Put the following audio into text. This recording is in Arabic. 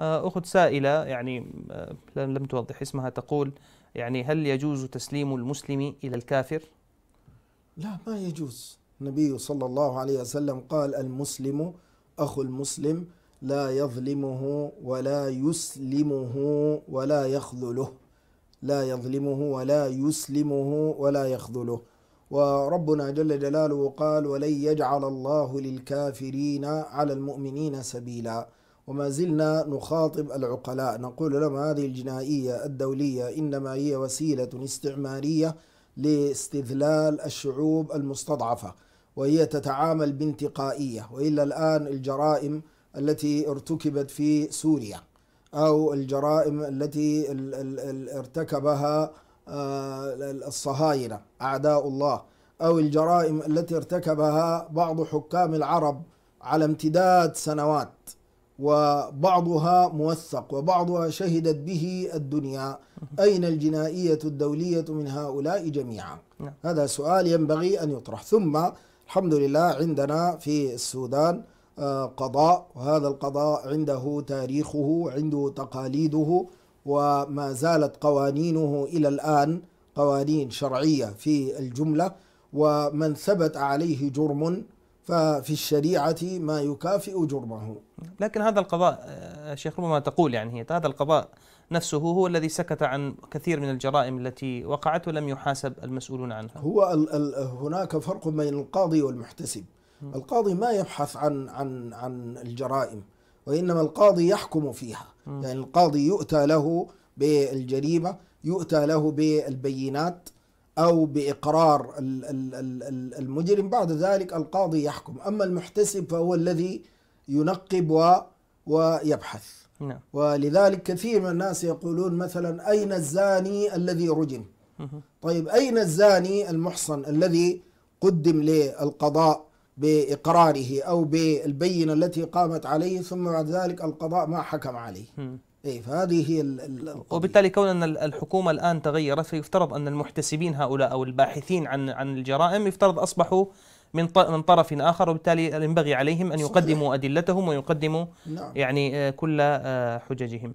آه، أخت سائلة يعني آه، لم توضح اسمها تقول يعني هل يجوز تسليم المسلم إلى الكافر؟ لا ما يجوز النبي صلى الله عليه وسلم قال المسلم أخو المسلم لا يظلمه ولا يسلمه ولا يخذله لا يظلمه ولا يسلمه ولا يخذله وربنا جل جلاله قال ولن يجعل الله للكافرين على المؤمنين سبيلا وما زلنا نخاطب العقلاء نقول لهم هذه الجنائية الدولية إنما هي وسيلة استعمارية لاستذلال الشعوب المستضعفة وهي تتعامل بانتقائية وإلا الآن الجرائم التي ارتكبت في سوريا أو الجرائم التي ارتكبها آه، الصهاينة أعداء الله أو الجرائم التي ارتكبها بعض حكام العرب على امتداد سنوات وبعضها موثق وبعضها شهدت به الدنيا أين الجنائية الدولية من هؤلاء جميعا نعم. هذا سؤال ينبغي أن يطرح ثم الحمد لله عندنا في السودان آه، قضاء وهذا القضاء عنده تاريخه عنده تقاليده وما زالت قوانينه إلى الآن قوانين شرعية في الجملة ومن ثبت عليه جرم ففي الشريعة ما يكافئ جرمه لكن هذا القضاء آه، شيخ ربما تقول يعني هي هذا القضاء نفسه هو الذي سكت عن كثير من الجرائم التي وقعت ولم يحاسب المسؤولون عنها هو الـ الـ هناك فرق بين القاضي والمحتسب القاضي ما يبحث عن عن عن الجرائم وإنما القاضي يحكم فيها يعني القاضي يؤتى له بالجريمة يؤتى له بالبينات أو بإقرار المجرم بعد ذلك القاضي يحكم أما المحتسب فهو الذي ينقب و ويبحث نعم. ولذلك كثير من الناس يقولون مثلا أين الزاني الذي رجم طيب أين الزاني المحصن الذي قدم للقضاء بإقراره أو بالبينة التي قامت عليه ثم بعد ذلك القضاء ما حكم عليه إيه فهذه هي القضية. وبالتالي كون ان الحكومه الان تغيرت فيفترض ان المحتسبين هؤلاء او الباحثين عن عن الجرائم يفترض اصبحوا من من طرف اخر وبالتالي ينبغي عليهم ان يقدموا ادلتهم ويقدموا نعم. يعني آه، كل آه، حججهم